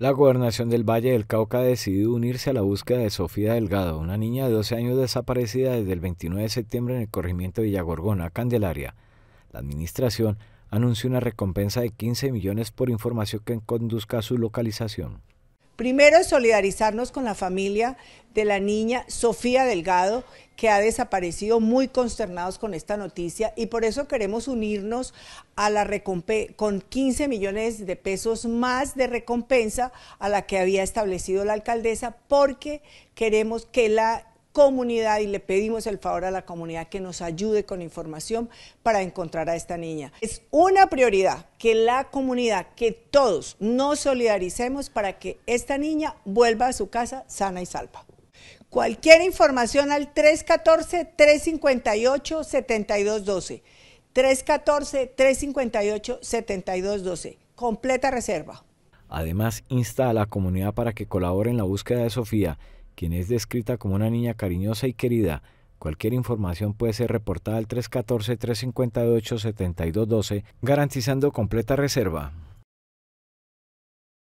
La gobernación del Valle del Cauca ha decidido unirse a la búsqueda de Sofía Delgado, una niña de 12 años desaparecida desde el 29 de septiembre en el corregimiento de Villagorgona, Candelaria. La administración anunció una recompensa de 15 millones por información que conduzca a su localización. Primero es solidarizarnos con la familia de la niña Sofía Delgado, que ha desaparecido muy consternados con esta noticia y por eso queremos unirnos a la con 15 millones de pesos más de recompensa a la que había establecido la alcaldesa porque queremos que la comunidad y le pedimos el favor a la comunidad que nos ayude con información para encontrar a esta niña. Es una prioridad que la comunidad, que todos nos solidaricemos para que esta niña vuelva a su casa sana y salva. Cualquier información al 314-358-7212. 314-358-7212. Completa reserva. Además, insta a la comunidad para que colabore en la búsqueda de Sofía quien es descrita como una niña cariñosa y querida. Cualquier información puede ser reportada al 314-358-7212, garantizando completa reserva.